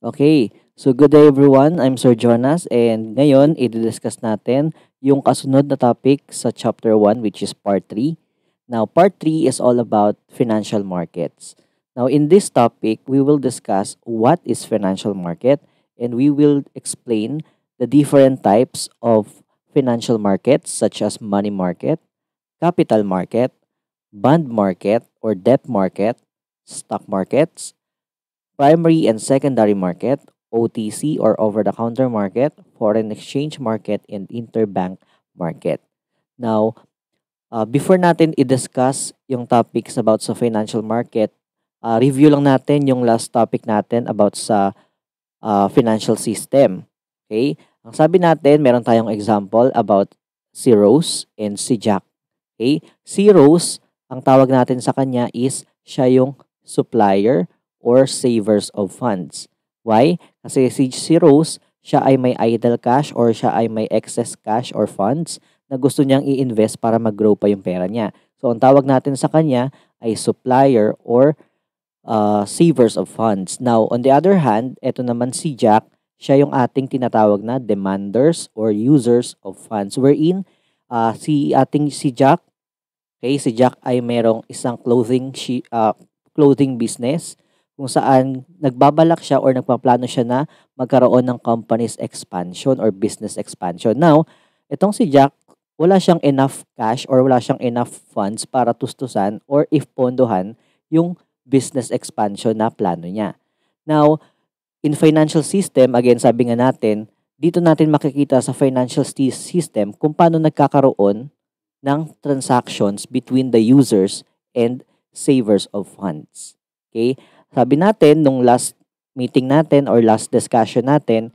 Okay, so good day everyone. I'm Sir Jonas and ngayon i-discuss natin yung kasunod na topic sa chapter 1 which is part 3. Now, part 3 is all about financial markets. Now, in this topic, we will discuss what is financial market and we will explain the different types of financial markets such as money market, capital market, bond market or debt market, stock markets, primary and secondary market, OTC or over-the-counter market, foreign exchange market, and interbank market. Now, uh, before natin i-discuss yung topics about sa financial market, uh, review lang natin yung last topic natin about sa uh, financial system. Okay? Ang sabi natin, meron tayong example about si Rose and si Jack. Okay? Si Rose, ang tawag natin sa kanya is siya yung supplier or savers of funds. Why? Kasi si, si Rose, siya ay may idle cash or siya ay may excess cash or funds na gusto niyang i-invest para mag-grow pa yung pera niya. So, ang tawag natin sa kanya ay supplier or uh, savers of funds. Now, on the other hand, eto naman si Jack, siya yung ating tinatawag na demanders or users of funds wherein uh, si ating si Jack okay si Jack ay merong isang clothing uh, clothing business kung saan nagbabalak siya or nagpaplano siya na magkaroon ng company's expansion or business expansion. Now, itong si Jack, wala siyang enough cash or wala siyang enough funds para tustusan or if pondohan yung business expansion na plano niya. Now, in financial system, again, sabi nga natin, dito natin makikita sa financial system kung paano nagkakaroon ng transactions between the users and savers of funds. Okay? Sabi natin, nung last meeting natin or last discussion natin,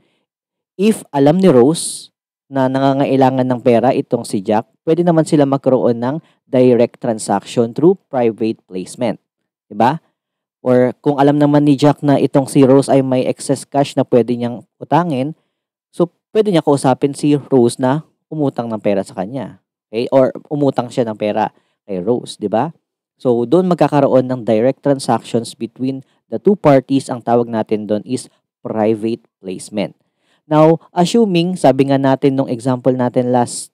if alam ni Rose na nangangailangan ng pera itong si Jack, pwede naman sila magkaroon ng direct transaction through private placement. ba? Diba? Or kung alam naman ni Jack na itong si Rose ay may excess cash na pwede niyang utangin, so pwede niya kausapin si Rose na umutang ng pera sa kanya. Okay? Or umutang siya ng pera kay Rose, di ba? So, doon magkakaroon ng direct transactions between the two parties. Ang tawag natin doon is private placement. Now, assuming, sabi nga natin nung example natin last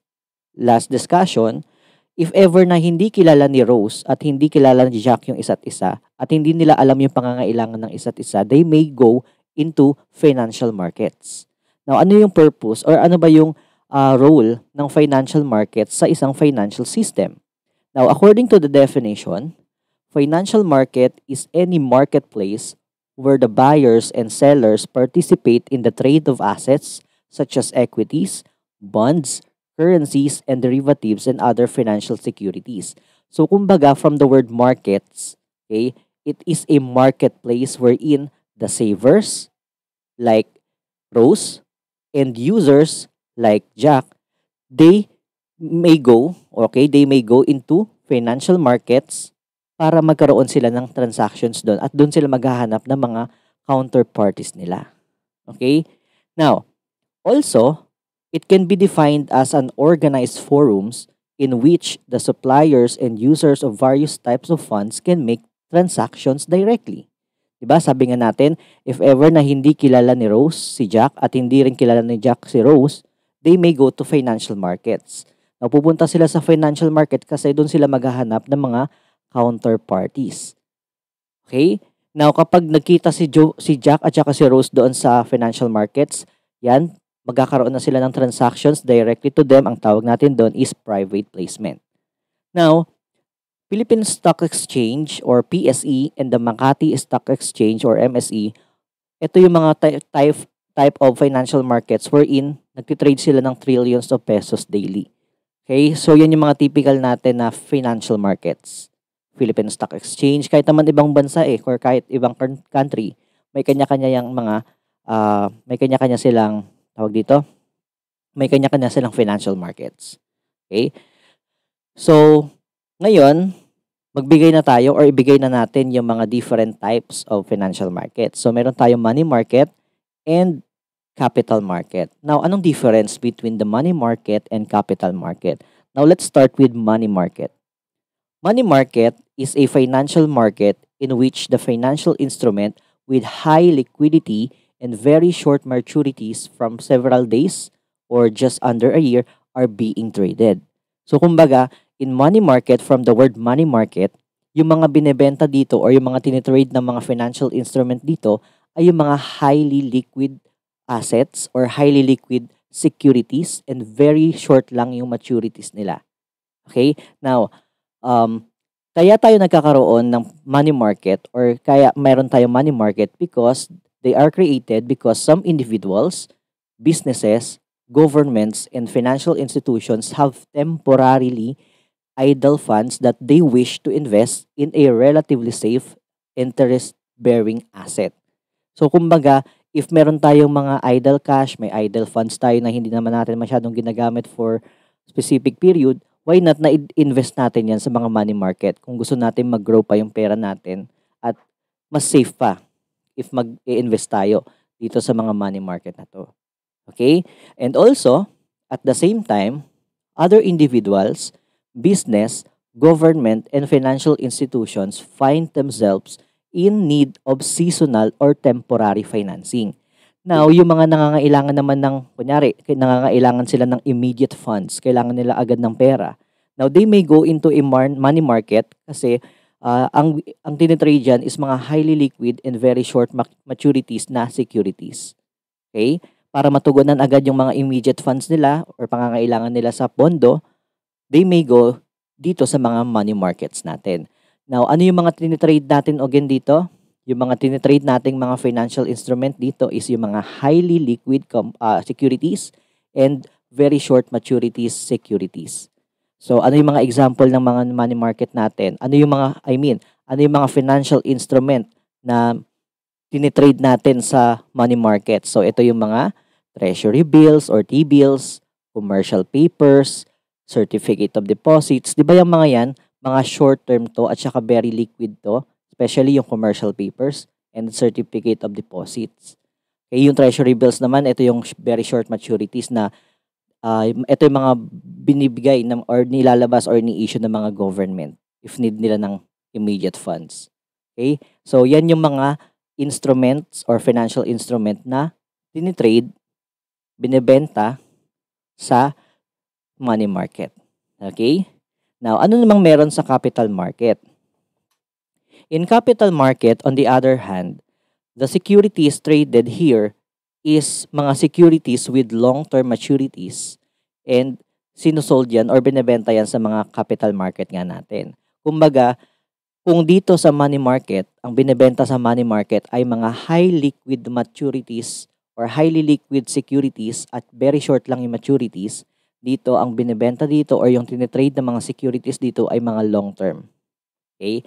last discussion, if ever na hindi kilala ni Rose at hindi kilala ni Jack yung isa't isa at hindi nila alam yung pangangailangan ng isa't isa, they may go into financial markets. Now, ano yung purpose or ano ba yung uh, role ng financial markets sa isang financial system? Now, according to the definition, financial market is any marketplace where the buyers and sellers participate in the trade of assets such as equities, bonds, currencies, and derivatives and other financial securities. So, kumbaga, from the word markets, okay, it is a marketplace wherein the savers, like Rose, and users, like Jack, they may go, okay, they may go into financial markets para magkaroon sila ng transactions doon at doon sila maghahanap ng mga counterparties nila. Okay? Now, also, it can be defined as an organized forums in which the suppliers and users of various types of funds can make transactions directly. Diba? Sabi nga natin, if ever na hindi kilala ni Rose si Jack at hindi rin kilala ni Jack si Rose, they may go to financial markets. Pupunta sila sa financial market kasi doon sila maghahanap ng mga counterparties. Okay? Now, kapag nagkita si, jo- si Jack at saka si Rose doon sa financial markets, yan, magkakaroon na sila ng transactions directly to them. Ang tawag natin doon is private placement. Now, Philippine Stock Exchange or PSE and the Makati Stock Exchange or MSE, ito yung mga ty- type, type of financial markets wherein nagtitrade sila ng trillions of pesos daily. Okay? So, yan yung mga typical natin na financial markets. Philippine Stock Exchange, kahit naman ibang bansa eh, or kahit ibang country, may kanya-kanya yung mga, uh, may kanya-kanya silang, tawag dito, may kanya-kanya silang financial markets. Okay? So, ngayon, magbigay na tayo or ibigay na natin yung mga different types of financial markets. So, meron tayong money market and capital market. Now, anong difference between the money market and capital market? Now, let's start with money market. Money market is a financial market in which the financial instrument with high liquidity and very short maturities from several days or just under a year are being traded. So, kumbaga, in money market, from the word money market, yung mga binebenta dito or yung mga tinitrade ng mga financial instrument dito ay yung mga highly liquid assets or highly liquid securities and very short lang yung maturities nila. Okay? Now, um, kaya tayo nagkakaroon ng money market or kaya meron tayo money market because they are created because some individuals, businesses, governments, and financial institutions have temporarily idle funds that they wish to invest in a relatively safe interest-bearing asset. So, kumbaga, if meron tayong mga idle cash, may idle funds tayo na hindi naman natin masyadong ginagamit for specific period, why not na invest natin yan sa mga money market kung gusto natin mag-grow pa yung pera natin at mas safe pa if mag-i-invest tayo dito sa mga money market na to. Okay? And also, at the same time, other individuals, business, government, and financial institutions find themselves in need of seasonal or temporary financing. Now, yung mga nangangailangan naman ng, kunyari, nangangailangan sila ng immediate funds, kailangan nila agad ng pera. Now, they may go into a money market kasi uh, ang, ang tinitrade dyan is mga highly liquid and very short maturities na securities. Okay? Para matugunan agad yung mga immediate funds nila or pangangailangan nila sa pondo, they may go dito sa mga money markets natin. Now, ano yung mga tinitrade natin again dito? Yung mga tinitrade nating mga financial instrument dito is yung mga highly liquid uh, securities and very short maturities securities. So, ano yung mga example ng mga money market natin? Ano yung mga, I mean, ano yung mga financial instrument na tinitrade natin sa money market? So, ito yung mga treasury bills or T-bills, commercial papers, certificate of deposits. Di ba yung mga yan, mga short term to at saka very liquid to, especially yung commercial papers and certificate of deposits. Okay, yung treasury bills naman, ito yung very short maturities na uh, ito yung mga binibigay ng, or nilalabas or ni-issue ng mga government if need nila ng immediate funds. Okay? So, yan yung mga instruments or financial instrument na tinitrade, binibenta sa money market. Okay? Now, ano namang meron sa capital market? In capital market, on the other hand, the securities traded here is mga securities with long-term maturities and sinusold yan or binebenta yan sa mga capital market nga natin. Kumbaga, kung dito sa money market, ang binebenta sa money market ay mga high liquid maturities or highly liquid securities at very short lang yung maturities, dito, ang binebenta dito or yung tinitrade ng mga securities dito ay mga long term. Okay?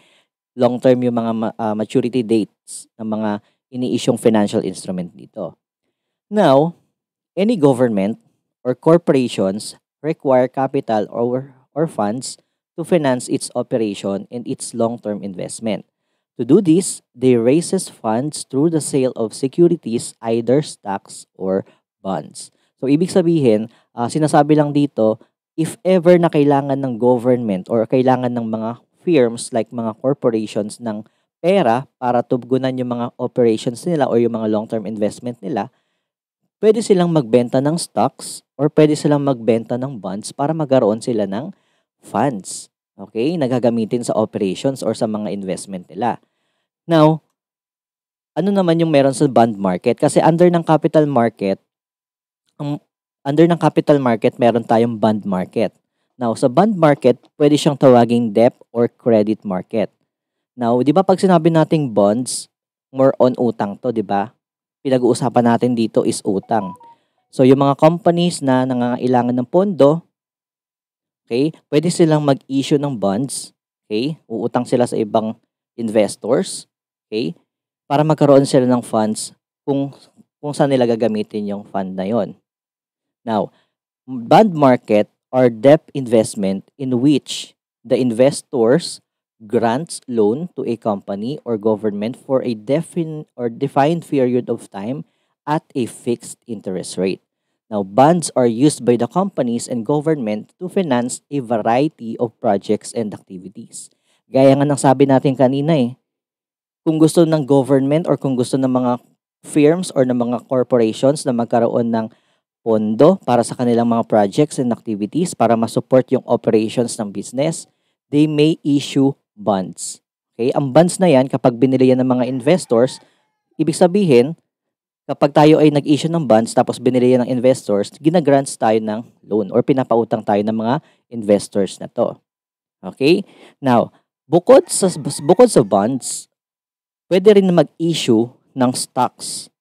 Long term yung mga uh, maturity dates ng mga iniisyong financial instrument dito. Now, any government or corporations require capital or, or funds to finance its operation and its long-term investment. To do this, they raises funds through the sale of securities, either stocks or bonds. So, ibig sabihin, uh, sinasabi lang dito, if ever na kailangan ng government or kailangan ng mga firms like mga corporations ng pera para tugunan yung mga operations nila or yung mga long-term investment nila, pwede silang magbenta ng stocks or pwede silang magbenta ng bonds para magaroon sila ng funds. Okay? Nagagamitin sa operations or sa mga investment nila. Now, ano naman yung meron sa bond market? Kasi under ng capital market, ang under ng capital market, meron tayong bond market. Now, sa bond market, pwede siyang tawaging debt or credit market. Now, di ba pag sinabi nating bonds, more on utang to, di ba? Pinag-uusapan natin dito is utang. So, yung mga companies na nangangailangan ng pondo, okay, pwede silang mag-issue ng bonds, okay? Uutang sila sa ibang investors, okay? Para magkaroon sila ng funds kung kung saan nila gagamitin yung fund na yon. Now, bond market are debt investment in which the investors grants loan to a company or government for a defin or defined period of time at a fixed interest rate. Now, bonds are used by the companies and government to finance a variety of projects and activities. Gaya nga ng sabi natin kanina eh, kung gusto ng government or kung gusto ng mga firms or ng mga corporations na magkaroon ng pondo para sa kanilang mga projects and activities para ma-support yung operations ng business, they may issue bonds. Okay? Ang bonds na yan, kapag binili yan ng mga investors, ibig sabihin, kapag tayo ay nag-issue ng bonds tapos binili yan ng investors, ginagrants tayo ng loan or pinapautang tayo ng mga investors na to. Okay? Now, bukod sa, bukod sa bonds, pwede rin mag-issue ng stocks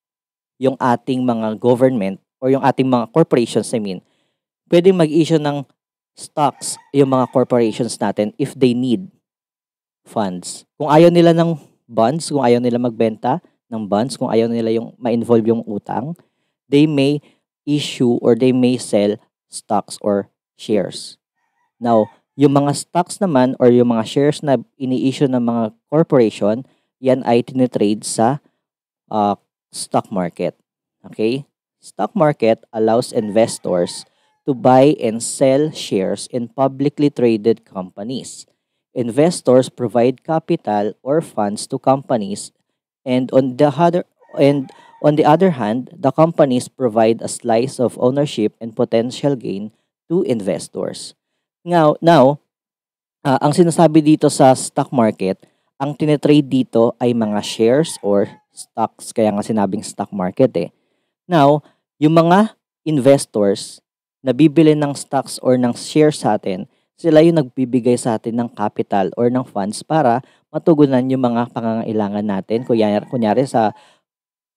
yung ating mga government or yung ating mga corporations, I mean, pwedeng mag-issue ng stocks yung mga corporations natin if they need funds. Kung ayaw nila ng bonds, kung ayaw nila magbenta ng bonds, kung ayaw nila yung ma-involve yung utang, they may issue or they may sell stocks or shares. Now, yung mga stocks naman or yung mga shares na ini-issue ng mga corporation, yan ay tinitrade sa uh, stock market. Okay? Stock market allows investors to buy and sell shares in publicly traded companies. Investors provide capital or funds to companies and on the other and on the other hand, the companies provide a slice of ownership and potential gain to investors. Now, now uh, ang sinasabi dito sa stock market, ang tinetrade dito ay mga shares or stocks, kaya nga sinabing stock market eh. Now, yung mga investors na bibili ng stocks or ng shares sa atin, sila yung nagbibigay sa atin ng capital or ng funds para matugunan yung mga pangangailangan natin. Kunyari, kunyari sa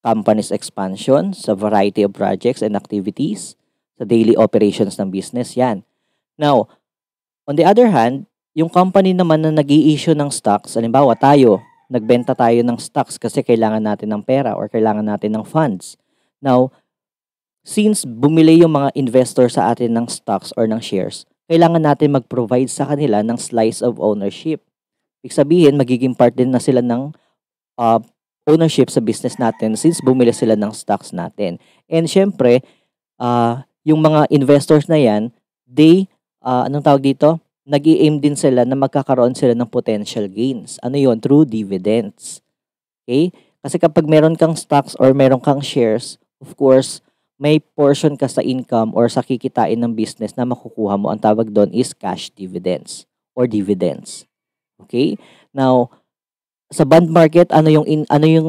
company's expansion, sa variety of projects and activities, sa daily operations ng business, yan. Now, on the other hand, yung company naman na nag issue ng stocks, alimbawa tayo, nagbenta tayo ng stocks kasi kailangan natin ng pera or kailangan natin ng funds. Now, since bumili yung mga investor sa atin ng stocks or ng shares, kailangan natin mag-provide sa kanila ng slice of ownership. Ibig sabihin, magiging part din na sila ng uh, ownership sa business natin since bumili sila ng stocks natin. And syempre, uh, yung mga investors na yan, they, uh, anong tawag dito? nag aim din sila na magkakaroon sila ng potential gains. Ano yon Through dividends. Okay? Kasi kapag meron kang stocks or meron kang shares, of course, may portion ka sa income or sa kikitain ng business na makukuha mo. Ang tawag doon is cash dividends or dividends. Okay? Now, sa bond market, ano yung in, ano yung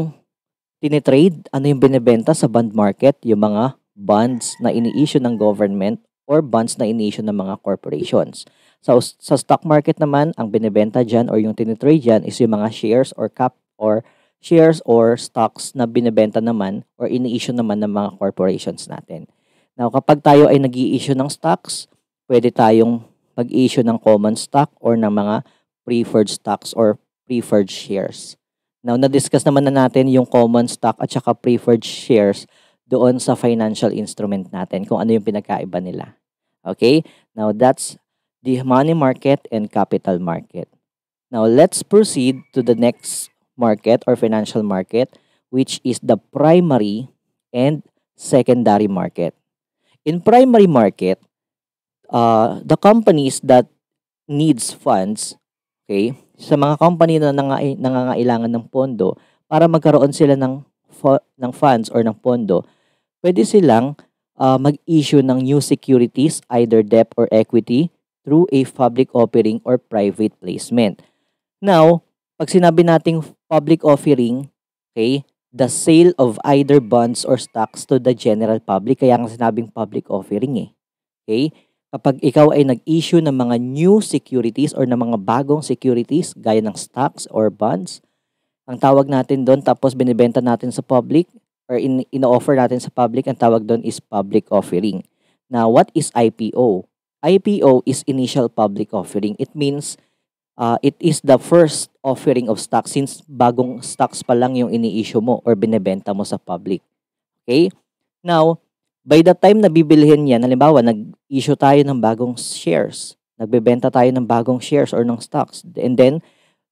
tinitrade? Ano yung binebenta sa bond market? Yung mga bonds na ini-issue ng government or bonds na ini-issue ng mga corporations. so, sa stock market naman, ang binebenta dyan or yung tinitrade dyan is yung mga shares or cap or shares or stocks na binebenta naman or ini-issue naman ng mga corporations natin. Now, kapag tayo ay nag issue ng stocks, pwede tayong mag-issue ng common stock or ng mga preferred stocks or preferred shares. Now, na-discuss naman na natin yung common stock at saka preferred shares doon sa financial instrument natin, kung ano yung pinagkaiba nila. Okay? Now, that's the money market and capital market. Now, let's proceed to the next market or financial market, which is the primary and secondary market. In primary market, uh, the companies that needs funds, okay, sa mga company na nangangailangan ng pondo para magkaroon sila ng ng funds or ng pondo, pwede silang uh, mag-issue ng new securities, either debt or equity, through a public offering or private placement. Now, pag sinabi nating public offering, okay, the sale of either bonds or stocks to the general public. Kaya ang sinabing public offering eh. Okay? Kapag ikaw ay nag-issue ng mga new securities or ng mga bagong securities gaya ng stocks or bonds, ang tawag natin doon tapos binibenta natin sa public or in, ino-offer natin sa public, ang tawag doon is public offering. Now, what is IPO? IPO is initial public offering. It means uh, it is the first offering of stock since bagong stocks pa lang yung ini-issue mo or binebenta mo sa public. Okay? Now, by the time na bibilhin niya, halimbawa, nag-issue tayo ng bagong shares, nagbebenta tayo ng bagong shares or ng stocks, and then,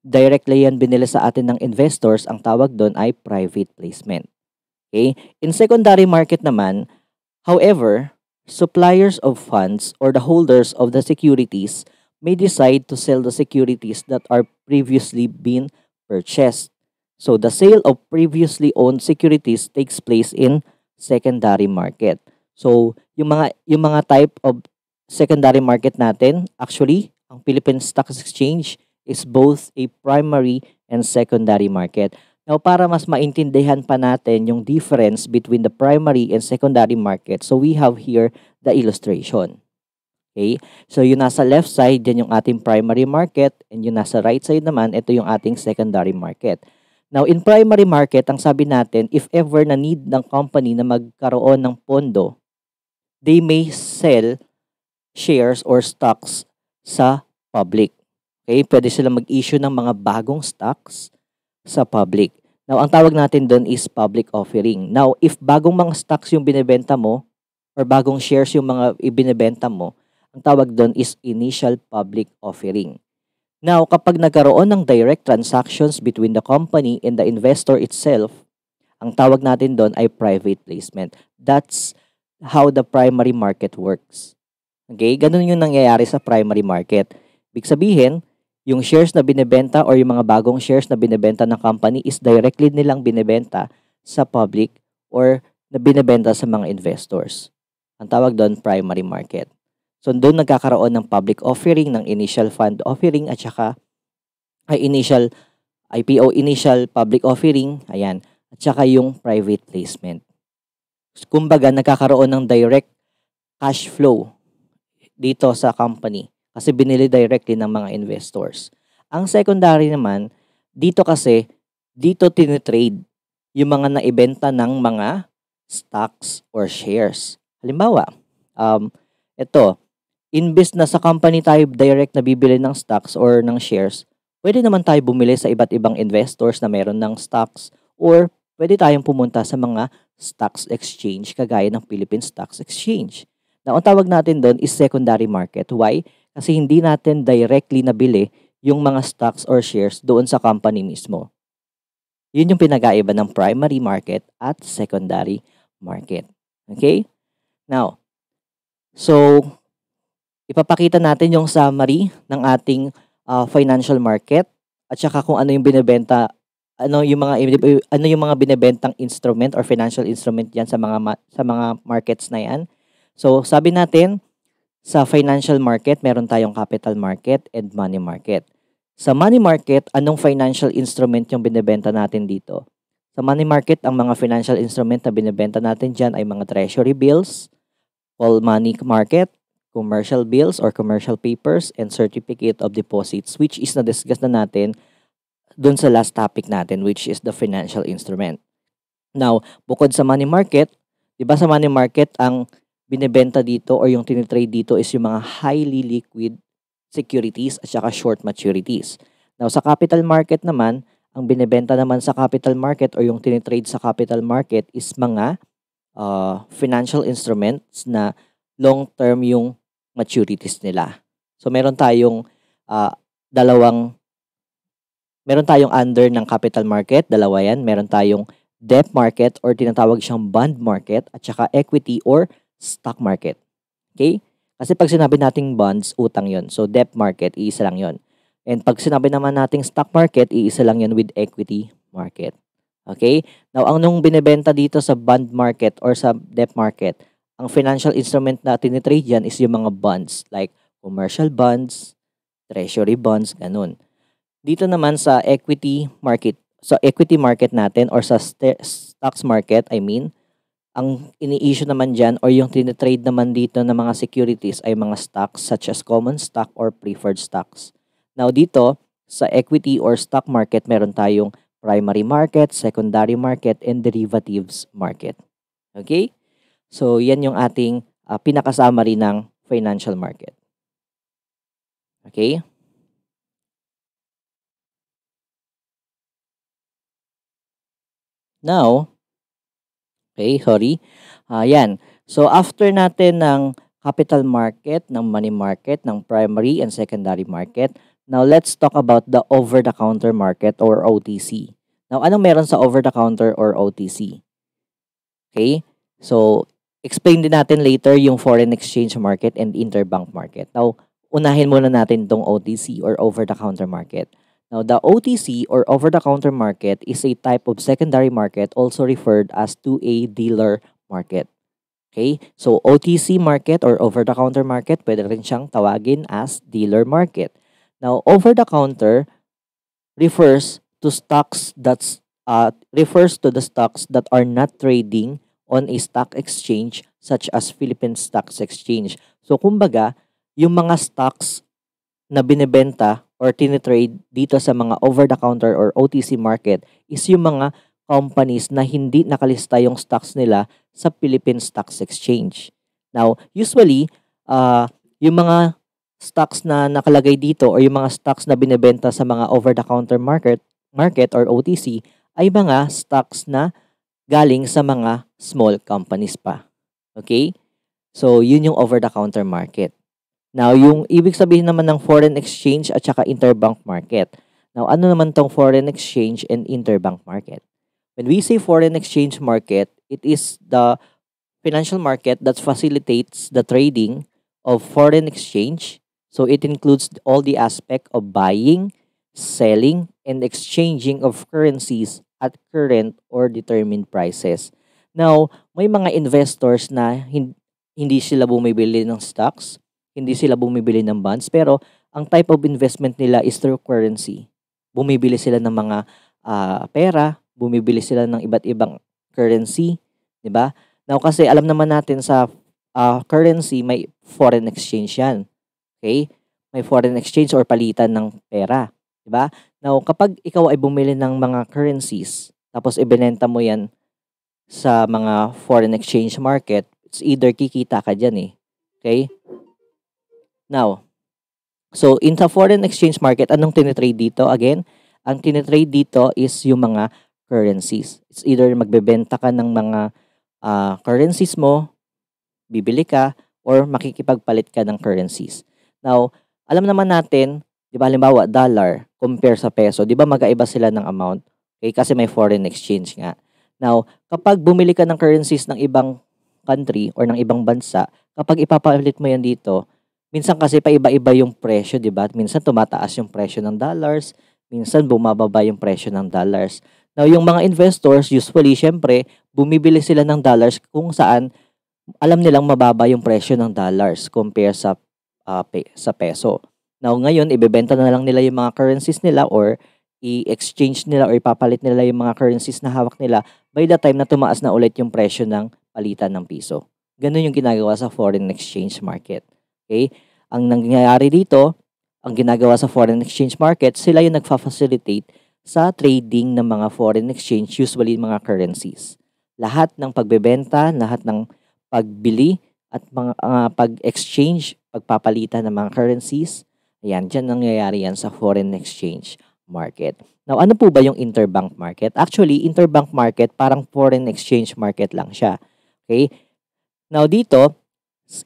directly yan binili sa atin ng investors, ang tawag doon ay private placement. Okay? In secondary market naman, however, suppliers of funds or the holders of the securities – may decide to sell the securities that are previously been purchased. So the sale of previously owned securities takes place in secondary market. So yung mga yung mga type of secondary market natin, actually ang Philippine Stock Exchange is both a primary and secondary market. Now, para mas maintindihan pa natin yung difference between the primary and secondary market, so we have here the illustration. Okay? So, yung nasa left side, yan yung ating primary market. And yung nasa right side naman, ito yung ating secondary market. Now, in primary market, ang sabi natin, if ever na need ng company na magkaroon ng pondo, they may sell shares or stocks sa public. Okay? Pwede sila mag-issue ng mga bagong stocks sa public. Now, ang tawag natin doon is public offering. Now, if bagong mga stocks yung binebenta mo or bagong shares yung mga ibinebenta mo, ang tawag doon is initial public offering. Now, kapag nagkaroon ng direct transactions between the company and the investor itself, ang tawag natin doon ay private placement. That's how the primary market works. Okay? Ganun yung nangyayari sa primary market. Big sabihin, yung shares na binebenta or yung mga bagong shares na binebenta ng company is directly nilang binebenta sa public or na binebenta sa mga investors. Ang tawag doon, primary market. So doon nagkakaroon ng public offering, ng initial fund offering at saka ay initial IPO initial public offering, ayan, at saka yung private placement. Kumbaga nagkakaroon ng direct cash flow dito sa company kasi binili directly ng mga investors. Ang secondary naman, dito kasi dito tinitrade yung mga naibenta ng mga stocks or shares. Halimbawa, um, ito, Imbes na sa company tayo direct na bibili ng stocks or ng shares, pwede naman tayo bumili sa iba't ibang investors na meron ng stocks or pwede tayong pumunta sa mga stocks exchange kagaya ng Philippine Stocks Exchange. Na ang tawag natin doon is secondary market. Why? Kasi hindi natin directly nabili yung mga stocks or shares doon sa company mismo. Yun yung pinagaiba ng primary market at secondary market. Okay? Now, so ipapakita natin yung summary ng ating uh, financial market at saka kung ano yung binebenta ano yung mga ano yung mga binebentang instrument or financial instrument yan sa mga sa mga markets na yan. So sabi natin sa financial market meron tayong capital market and money market. Sa money market, anong financial instrument yung binebenta natin dito? Sa money market, ang mga financial instrument na binebenta natin diyan ay mga treasury bills, call money market, commercial bills or commercial papers and certificate of deposits which is na-discuss na natin dun sa last topic natin which is the financial instrument. Now, bukod sa money market, 'di ba sa money market ang binebenta dito or yung tinitrade dito is yung mga highly liquid securities at saka short maturities. Now, sa capital market naman, ang binebenta naman sa capital market or yung tinitrade sa capital market is mga uh, financial instruments na long-term yung maturities nila. So meron tayong uh, dalawang meron tayong under ng capital market, dalawa yan. Meron tayong debt market or tinatawag siyang bond market at saka equity or stock market. Okay? Kasi pag sinabi nating bonds, utang yon. So debt market, iisa lang yon. And pag sinabi naman nating stock market, iisa lang yon with equity market. Okay? Now, ang nung binebenta dito sa bond market or sa debt market, ang financial instrument na ni trade yan is yung mga bonds like commercial bonds, treasury bonds, ganun. Dito naman sa equity market, sa equity market natin or sa stocks market, I mean, ang ini-issue naman dyan or yung tinitrade naman dito ng mga securities ay mga stocks such as common stock or preferred stocks. Now dito, sa equity or stock market, meron tayong primary market, secondary market, and derivatives market. Okay? So, yan yung ating uh, pinakasummary ng financial market. Okay? Now, okay, sorry. Uh, yan. So, after natin ng capital market, ng money market, ng primary and secondary market, now let's talk about the over-the-counter market or OTC. Now, anong meron sa over-the-counter or OTC? Okay? So, explain din natin later yung foreign exchange market and interbank market. Now, unahin muna natin itong OTC or over-the-counter market. Now, the OTC or over-the-counter market is a type of secondary market also referred as to a dealer market. Okay? So, OTC market or over-the-counter market, pwede rin siyang tawagin as dealer market. Now, over-the-counter refers to stocks that's uh, refers to the stocks that are not trading on a stock exchange such as Philippine Stocks Exchange. So kumbaga, yung mga stocks na binebenta or tinitrade dito sa mga over-the-counter or OTC market is yung mga companies na hindi nakalista yung stocks nila sa Philippine Stocks Exchange. Now, usually, uh, yung mga stocks na nakalagay dito or yung mga stocks na binebenta sa mga over-the-counter market market or OTC ay mga stocks na galing sa mga small companies pa. Okay? So, yun yung over-the-counter market. Now, yung ibig sabihin naman ng foreign exchange at saka interbank market. Now, ano naman tong foreign exchange and interbank market? When we say foreign exchange market, it is the financial market that facilitates the trading of foreign exchange. So, it includes all the aspect of buying, selling, and exchanging of currencies at current or determined prices. Now, may mga investors na hindi sila bumibili ng stocks, hindi sila bumibili ng bonds, pero ang type of investment nila is through currency. Bumibili sila ng mga uh, pera, bumibili sila ng iba't ibang currency, 'di ba? Now kasi alam naman natin sa uh, currency may foreign exchange 'yan. Okay? May foreign exchange or palitan ng pera, 'di ba? Now, kapag ikaw ay bumili ng mga currencies, tapos ibinenta mo yan sa mga foreign exchange market, it's either kikita ka dyan eh. Okay? Now, so in the foreign exchange market, anong tinitrade dito? Again, ang tinitrade dito is yung mga currencies. It's either magbebenta ka ng mga uh, currencies mo, bibili ka, or makikipagpalit ka ng currencies. Now, alam naman natin Di ba, halimbawa, dollar compare sa peso, di ba magkaiba sila ng amount? Okay, kasi may foreign exchange nga. Now, kapag bumili ka ng currencies ng ibang country or ng ibang bansa, kapag ipapalit mo yan dito, minsan kasi paiba-iba yung presyo, di ba? Minsan tumataas yung presyo ng dollars, minsan bumababa yung presyo ng dollars. Now, yung mga investors, usually, syempre, bumibili sila ng dollars kung saan alam nilang mababa yung presyo ng dollars compare sa, uh, pe- sa peso. Now, ngayon, ibebenta na lang nila yung mga currencies nila or i-exchange nila or ipapalit nila yung mga currencies na hawak nila by the time na tumaas na ulit yung presyo ng palitan ng piso. Ganun yung ginagawa sa foreign exchange market. Okay? Ang nangyayari dito, ang ginagawa sa foreign exchange market, sila yung nagfa-facilitate sa trading ng mga foreign exchange, usually mga currencies. Lahat ng pagbebenta, lahat ng pagbili, at mga uh, pag-exchange, pagpapalitan ng mga currencies, Ayan, dyan nangyayari yan sa foreign exchange market. Now, ano po ba yung interbank market? Actually, interbank market, parang foreign exchange market lang siya. Okay? Now, dito,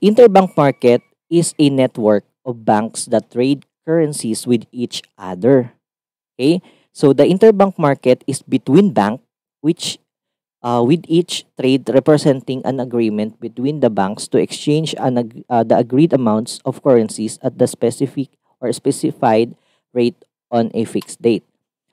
interbank market is a network of banks that trade currencies with each other. Okay? So, the interbank market is between bank, which uh, with each trade representing an agreement between the banks to exchange an, ag- uh, the agreed amounts of currencies at the specific or specified rate on a fixed date.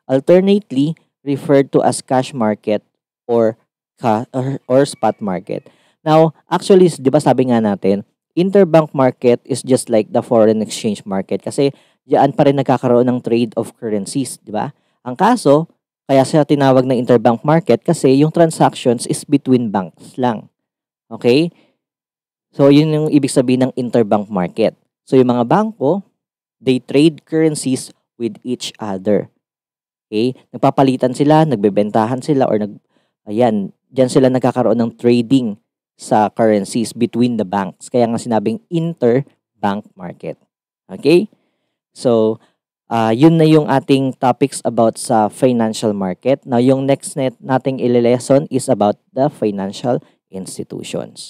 Alternately, referred to as cash market or ka, or, or spot market. Now, actually, 'di ba sabi nga natin, interbank market is just like the foreign exchange market kasi diyan pa rin nagkakaroon ng trade of currencies, 'di ba? Ang kaso, kaya siya tinawag na interbank market kasi yung transactions is between banks lang. Okay? So, yun yung ibig sabihin ng interbank market. So, yung mga bangko, They trade currencies with each other. Okay? Nagpapalitan sila, nagbebentahan sila, or nag, ayan, dyan sila nagkakaroon ng trading sa currencies between the banks. Kaya nga sinabing interbank market. Okay? So, uh, yun na yung ating topics about sa financial market. Now, yung next net nating ililesson is about the financial institutions.